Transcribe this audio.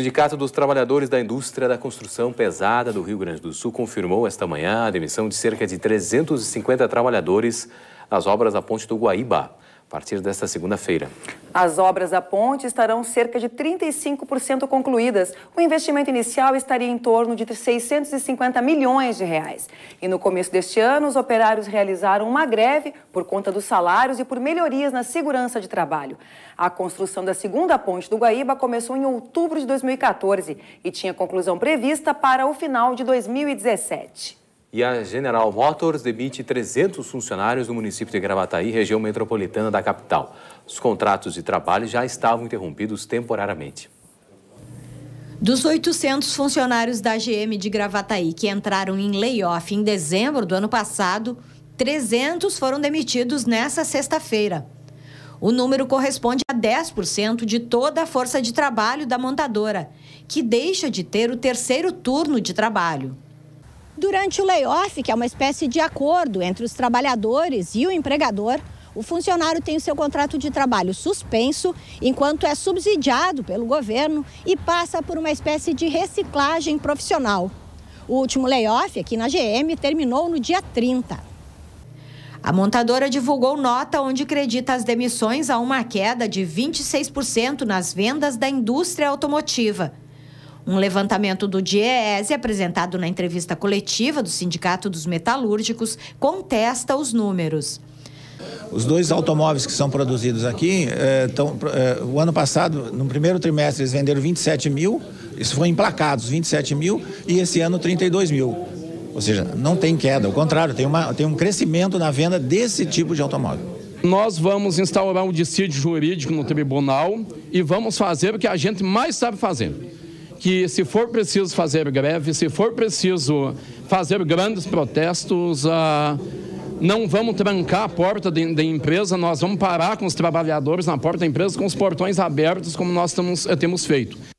Sindicato dos Trabalhadores da Indústria da Construção Pesada do Rio Grande do Sul confirmou esta manhã a demissão de cerca de 350 trabalhadores nas obras da Ponte do Guaíba, a partir desta segunda-feira. As obras da ponte estarão cerca de 35% concluídas. O investimento inicial estaria em torno de 650 milhões de reais. E no começo deste ano, os operários realizaram uma greve por conta dos salários e por melhorias na segurança de trabalho. A construção da segunda ponte do Guaíba começou em outubro de 2014 e tinha conclusão prevista para o final de 2017. E a General Motors demite 300 funcionários no município de Gravataí, região metropolitana da capital. Os contratos de trabalho já estavam interrompidos temporariamente. Dos 800 funcionários da GM de Gravataí que entraram em layoff em dezembro do ano passado, 300 foram demitidos nesta sexta-feira. O número corresponde a 10% de toda a força de trabalho da montadora, que deixa de ter o terceiro turno de trabalho. Durante o layoff, que é uma espécie de acordo entre os trabalhadores e o empregador, o funcionário tem o seu contrato de trabalho suspenso, enquanto é subsidiado pelo governo e passa por uma espécie de reciclagem profissional. O último layoff aqui na GM terminou no dia 30. A montadora divulgou nota onde acredita as demissões a uma queda de 26% nas vendas da indústria automotiva. Um levantamento do DIEESE, apresentado na entrevista coletiva do Sindicato dos Metalúrgicos, contesta os números. Os dois automóveis que são produzidos aqui, é, tão, é, o ano passado, no primeiro trimestre, eles venderam 27 mil, isso foi emplacados, 27 mil, e esse ano 32 mil. Ou seja, não tem queda, ao contrário, tem, uma, tem um crescimento na venda desse tipo de automóvel. Nós vamos instaurar um dissídio jurídico no tribunal e vamos fazer o que a gente mais sabe fazer que se for preciso fazer greve, se for preciso fazer grandes protestos, ah, não vamos trancar a porta da empresa, nós vamos parar com os trabalhadores na porta da empresa com os portões abertos, como nós temos feito.